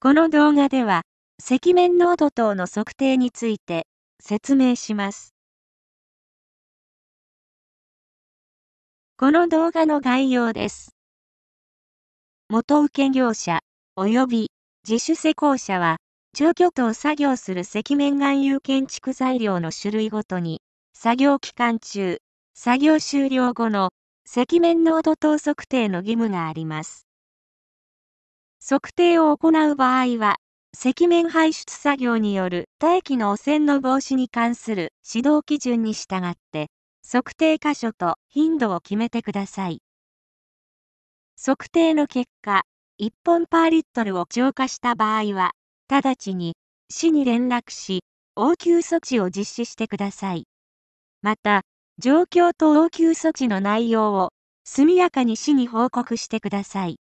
この動画では、赤面濃度等の測定について説明します。この動画の概要です。元請業者及び自主施工者は、住居等作業する赤面含有建築材料の種類ごとに、作業期間中、作業終了後の赤面濃度等測定の義務があります。測定を行う場合は、赤面排出作業による大気の汚染の防止に関する指導基準に従って、測定箇所と頻度を決めてください。測定の結果、1本パーリットルを超過した場合は、直ちに市に連絡し、応急措置を実施してください。また、状況と応急措置の内容を速やかに市に報告してください。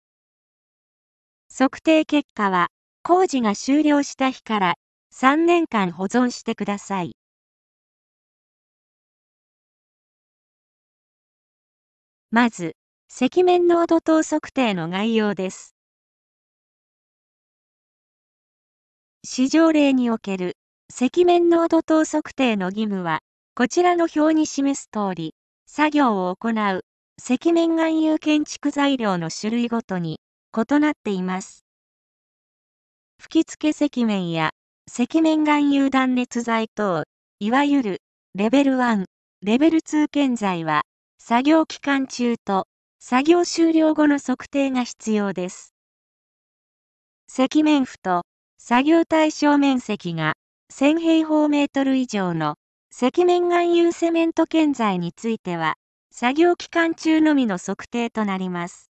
測定結果は、工事が終了した日から3年間保存してください。まず、赤面濃度等測定の概要です。市場例における赤面濃度等測定の義務は、こちらの表に示す通り、作業を行う赤面含有建築材料の種類ごとに異なっています。吹き付け赤面や赤面含有断熱材等、いわゆるレベル1、レベル2建材は作業期間中と作業終了後の測定が必要です。赤面布と作業対象面積が1000平方メートル以上の赤面含有セメント建材については、作業期間中のみの測定となります。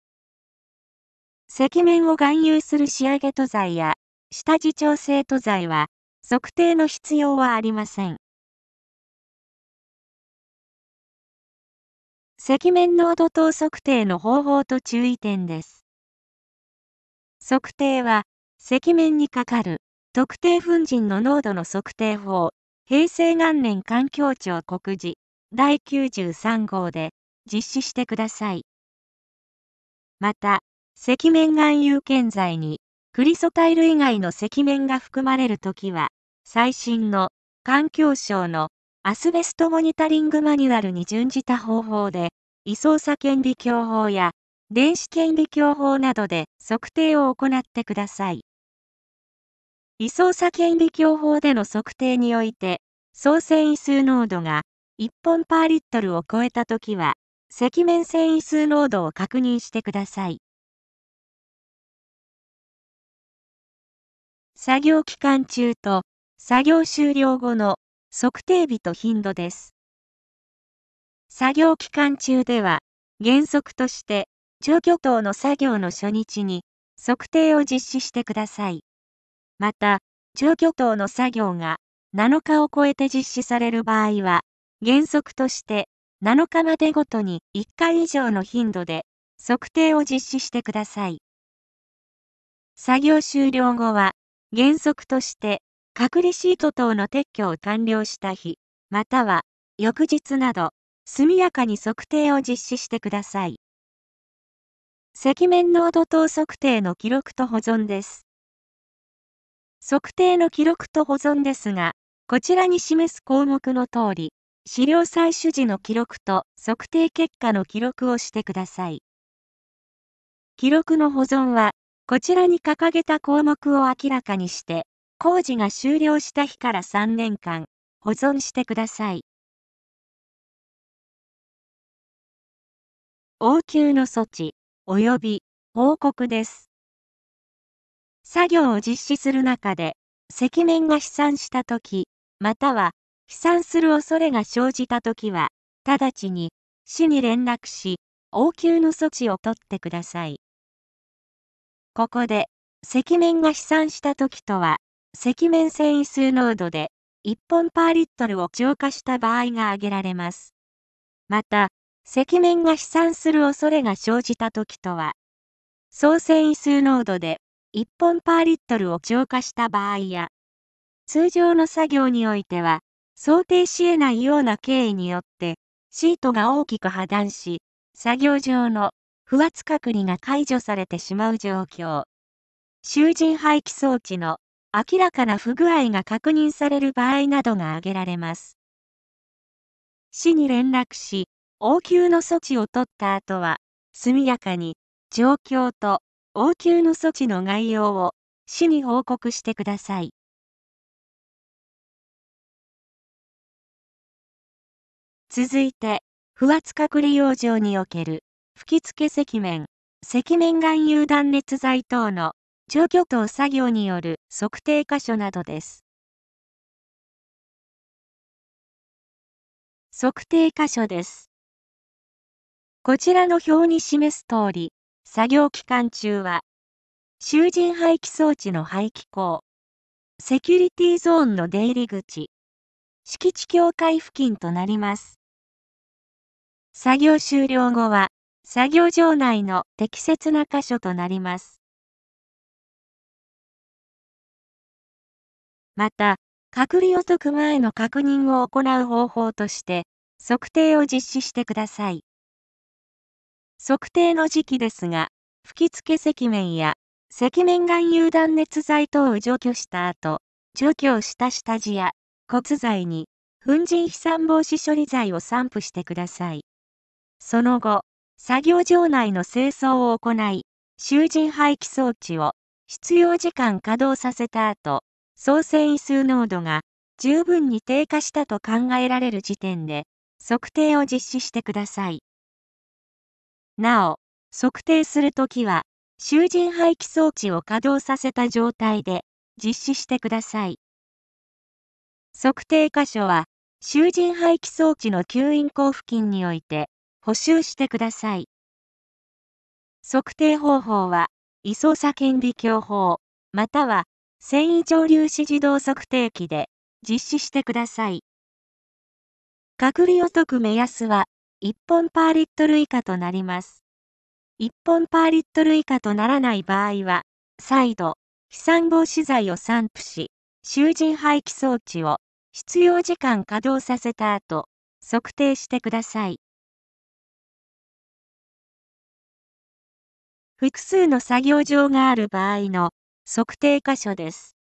石面を含有する仕上げ塗剤や、下地調整塗剤は、測定の必要はありません。石面濃度等測定の方法と注意点です。測定は、石面にかかる特定粉塵の濃度の測定法、平成元年環境庁告示第93号で実施してください。また、赤面含有建材に、クリソタイル以外の赤面が含まれるときは、最新の環境省のアスベストモニタリングマニュアルに準じた方法で、位相差顕微鏡法や電子顕微鏡法などで測定を行ってください。位相差顕微鏡法での測定において、総繊維数濃度が1本パーリットルを超えたときは、赤面繊維数濃度を確認してください。作業期間中と作業終了後の測定日と頻度です。作業期間中では原則として除去等の作業の初日に測定を実施してください。また、除去等の作業が7日を超えて実施される場合は、原則として7日までごとに1回以上の頻度で測定を実施してください。作業終了後は、原則として、隔離シート等の撤去を完了した日、または翌日など、速やかに測定を実施してください。赤面濃度等測定の記録と保存です。測定の記録と保存ですが、こちらに示す項目の通り、資料採取時の記録と測定結果の記録をしてください。記録の保存は、こちらに掲げた項目を明らかにして、工事が終了した日から3年間、保存してください。応急の措置、及び報告です。作業を実施する中で、赤面が飛散したとき、または飛散する恐れが生じたときは、直ちに市に連絡し、応急の措置を取ってください。ここで、赤面が飛散した時とは、赤面繊維数濃度で、1本パーリットルを浄化した場合が挙げられます。また、赤面が飛散する恐れが生じた時とは、総繊維数濃度で1本パーリットルを浄化した場合や、通常の作業においては、想定し得ないような経緯によって、シートが大きく破断し、作業上の不圧隔離が解除されてしまう状況。囚人廃棄装置の明らかな不具合が確認される場合などが挙げられます。市に連絡し、応急の措置を取った後は、速やかに状況と応急の措置の概要を市に報告してください。続いて、不圧隔離養生における吹き付け石面、石面含有断熱材等の除去等作業による測定箇所などです。測定箇所です。こちらの表に示す通り、作業期間中は、囚人排気装置の排気口、セキュリティゾーンの出入り口、敷地境界付近となります。作業終了後は、作業場内の適切な箇所となります。また、隔離を解く前の確認を行う方法として、測定を実施してください。測定の時期ですが、吹き付け石面や赤面含有断熱材等を除去した後、除去した下地や骨材に粉塵飛散防止処理剤を散布してください。その後、作業場内の清掃を行い、囚人排気装置を必要時間稼働させた後、総繊維数濃度が十分に低下したと考えられる時点で、測定を実施してください。なお、測定するときは、囚人排気装置を稼働させた状態で実施してください。測定箇所は、囚人排気装置の吸引口付近において、補修してください。測定方法は、位相差顕微鏡法、または、繊維蒸留子自動測定器で実施してください。隔離を解く目安は、1本パーリットル以下となります。1本パーリットル以下とならない場合は、再度、飛散防止剤を散布し、囚人廃棄装置を必要時間稼働させた後、測定してください。複数の作業場がある場合の測定箇所です。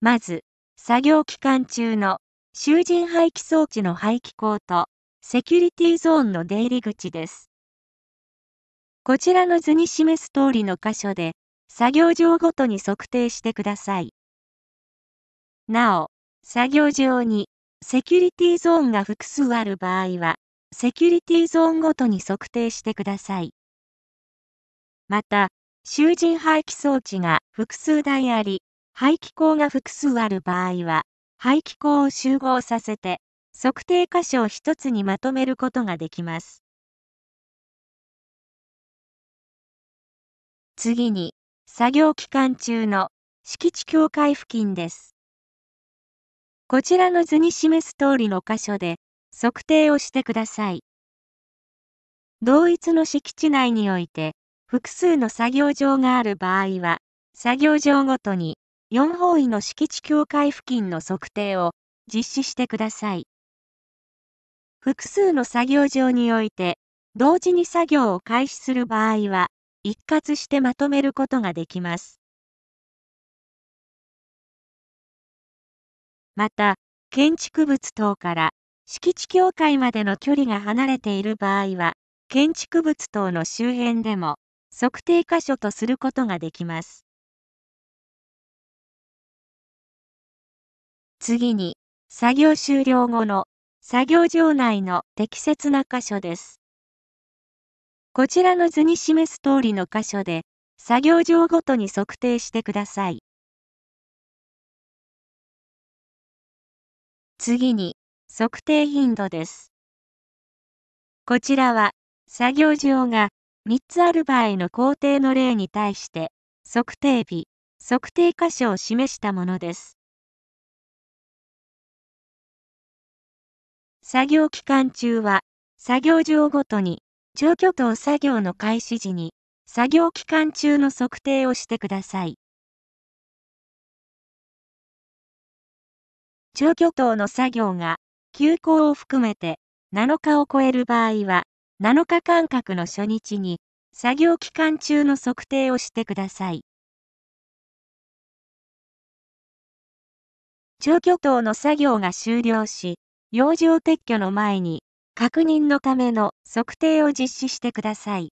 まず、作業期間中の囚人排気装置の排気口とセキュリティゾーンの出入り口です。こちらの図に示す通りの箇所で作業場ごとに測定してください。なお、作業場にセキュリティゾーンが複数ある場合は、セキュリティゾーンごとに測定してください。また、囚人排気装置が複数台あり、排気口が複数ある場合は、排気口を集合させて、測定箇所を一つにまとめることができます。次に、作業期間中の敷地境界付近です。こちらの図に示す通りの箇所で測定をしてください。同一の敷地内において、複数の作業場がある場合は、作業場ごとに4方位の敷地境界付近の測定を実施してください。複数の作業場において、同時に作業を開始する場合は、一括してまとめることができます。また、建築物等から敷地境界までの距離が離れている場合は、建築物等の周辺でも測定箇所とすることができます。次に、作業終了後の作業場内の適切な箇所です。こちらの図に示す通りの箇所で、作業場ごとに測定してください。次に、測定頻度です。こちらは、作業場が3つある場合の工程の例に対して、測定日、測定箇所を示したものです。作業期間中は、作業場ごとに、除去等作業の開始時に、作業期間中の測定をしてください。除去等の作業が、休校を含めて7日を超える場合は、7日間隔の初日に作業期間中の測定をしてください。中巨等の作業が終了し、養生撤去の前に確認のための測定を実施してください。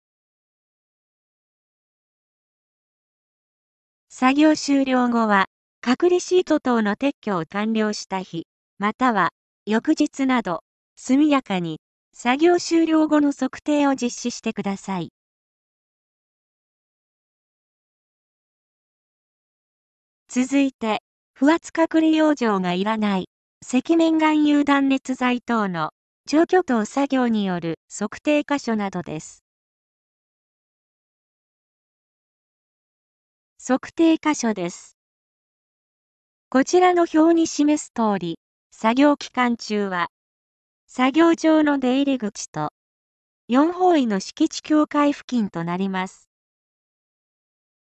作業終了後は、隔離シート等の撤去を完了した日、または翌日など、速やかに作業終了後の測定を実施してください。続いて、不圧隔離養生がいらない、赤面含有断熱材等の除去等作業による測定箇所などです。測定箇所です。こちらの表に示す通り、作業期間中は作業場の出入り口と4方位の敷地境界付近となります。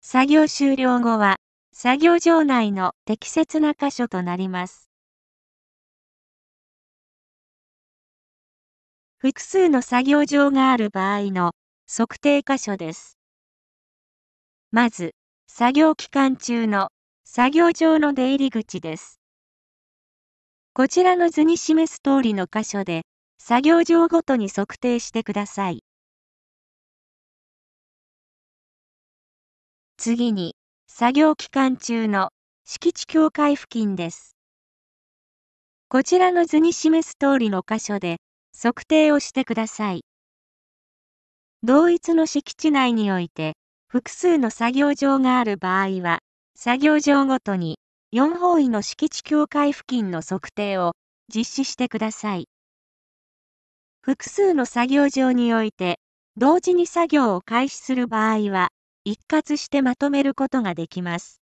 作業終了後は作業場内の適切な箇所となります。複数の作業場がある場合の測定箇所です。まず、作業期間中の作業場の出入り口です。こちらの図に示す通りの箇所で、作業場ごとに測定してください。次に、作業期間中の敷地境界付近です。こちらの図に示す通りの箇所で、測定をしてください。同一の敷地内において、複数の作業場がある場合は、作業場ごとに4方位の敷地境界付近の測定を実施してください。複数の作業場において、同時に作業を開始する場合は、一括してまとめることができます。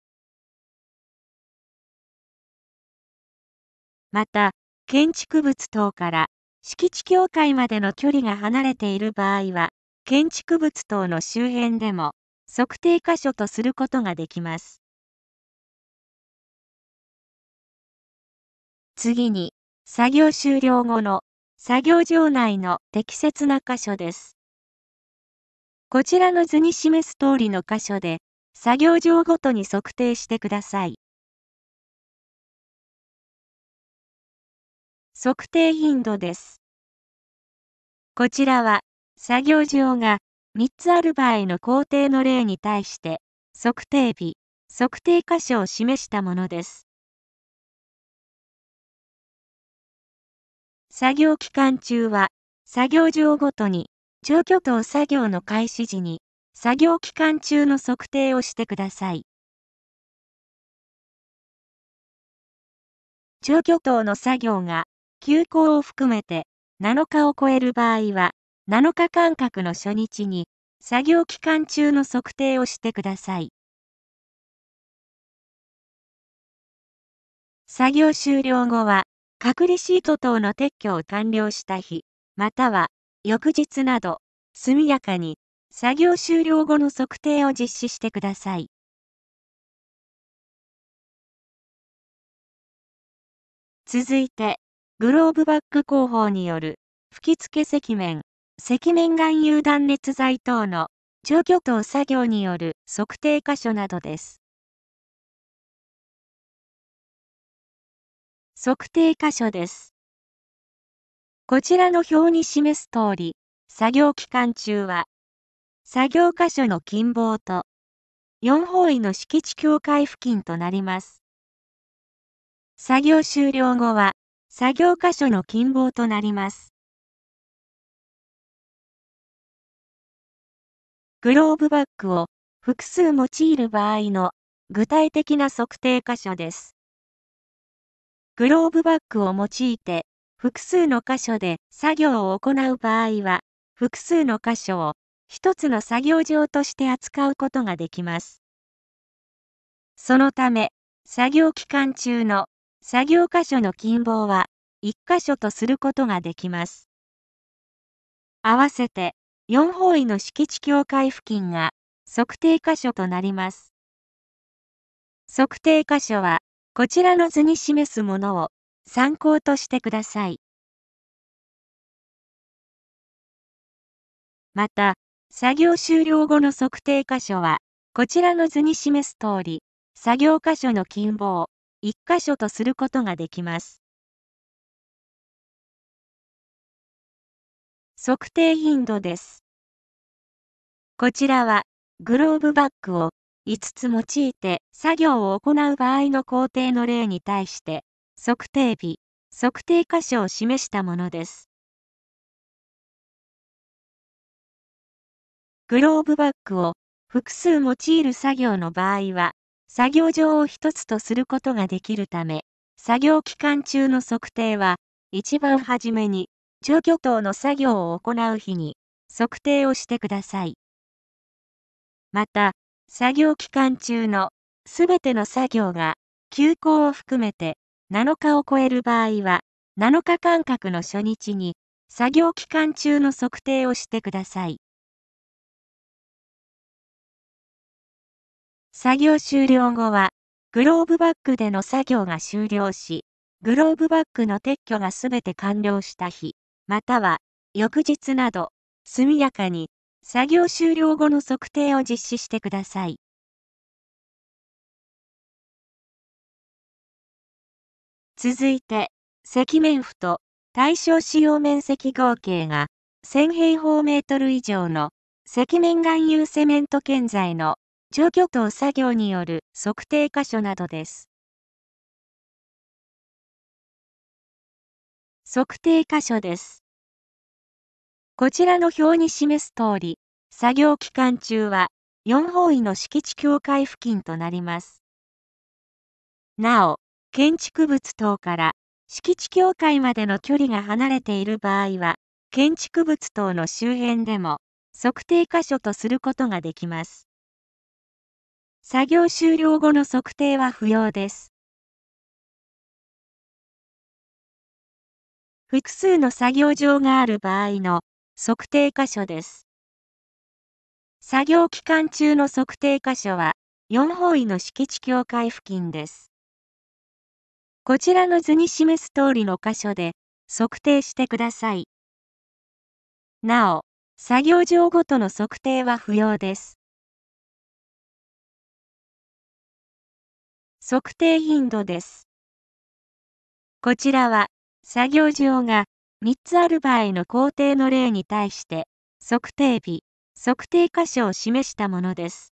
また、建築物等から敷地境界までの距離が離れている場合は、建築物等の周辺でも測定箇所とすることができます。次に、作業終了後の作業場内の適切な箇所です。こちらの図に示す通りの箇所で、作業場ごとに測定してください。測定頻度です。こちらは、作業場が3つある場合の工程の例に対して、測定日、測定箇所を示したものです。作業期間中は、作業場ごとに、除去等作業の開始時に、作業期間中の測定をしてください。除去等の作業が、休校を含めて7日を超える場合は、7日間隔の初日に、作業期間中の測定をしてください。作業終了後は、隔離シート等の撤去を完了した日、または翌日など、速やかに作業終了後の測定を実施してください。続いて、グローブバッグ工法による吹き付け石面、石面含有断熱材等の除去等作業による測定箇所などです。測定箇所です。こちらの表に示す通り、作業期間中は、作業箇所の近傍と、4方位の敷地境界付近となります。作業終了後は、作業箇所の近傍となります。グローブバッグを複数用いる場合の具体的な測定箇所です。グローブバッグを用いて、複数の箇所で作業を行う場合は、複数の箇所を一つの作業場として扱うことができます。そのため、作業期間中の作業箇所の近傍は1箇所とすることができます。合わせて4方位の敷地境界付近が測定箇所となります。測定箇所はこちらの図に示すものを参考としてください。また、作業終了後の測定箇所は、こちらの図に示す通り、作業箇所の近傍、1箇所とすることができます。測定頻度です。こちらは、グローブバッグを5つ用いて作業を行う場合の工程の例に対して、測定日、測定箇所を示したものです。グローブバッグを複数用いる作業の場合は、作業上を1つとすることができるため、作業期間中の測定は、一番初めに除去等の作業を行う日に測定をしてください。また、作業期間中のすべての作業が休校を含めて7日を超える場合は7日間隔の初日に作業期間中の測定をしてください。作業終了後はグローブバッグでの作業が終了し、グローブバッグの撤去がすべて完了した日、または翌日など速やかに作業終了後の測定を実施してください。続いて、積面布と対象使用面積合計が1000平方メートル以上の積面含有セメント建材の除去等作業による測定箇所などです。測定箇所です。こちらの表に示す通り、作業期間中は、4方位の敷地境界付近となります。なお、建築物等から敷地境界までの距離が離れている場合は、建築物等の周辺でも測定箇所とすることができます。作業終了後の測定は不要です。複数の作業場がある場合の測定箇所です。作業期間中の測定箇所は、4方位の敷地境界付近です。こちらの図に示す通りの箇所で測定してください。なお、作業場ごとの測定は不要です。測定頻度です。こちらは、作業場が3つある場合の工程の例に対して、測定日、測定箇所を示したものです。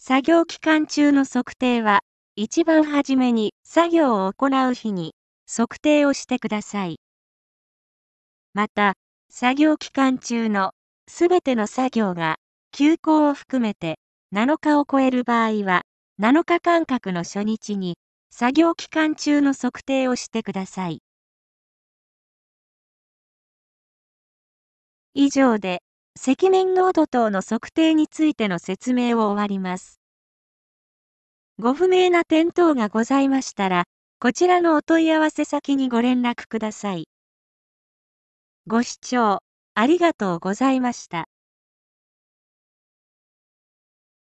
作業期間中の測定は、一番初めに作業を行う日に測定をしてください。また、作業期間中のすべての作業が休校を含めて7日を超える場合は、7日間隔の初日に作業期間中の測定をしてください。以上で、赤面濃度等の測定についての説明を終わります。ご不明な点等がございましたら、こちらのお問い合わせ先にご連絡ください。ご視聴ありがとうございました。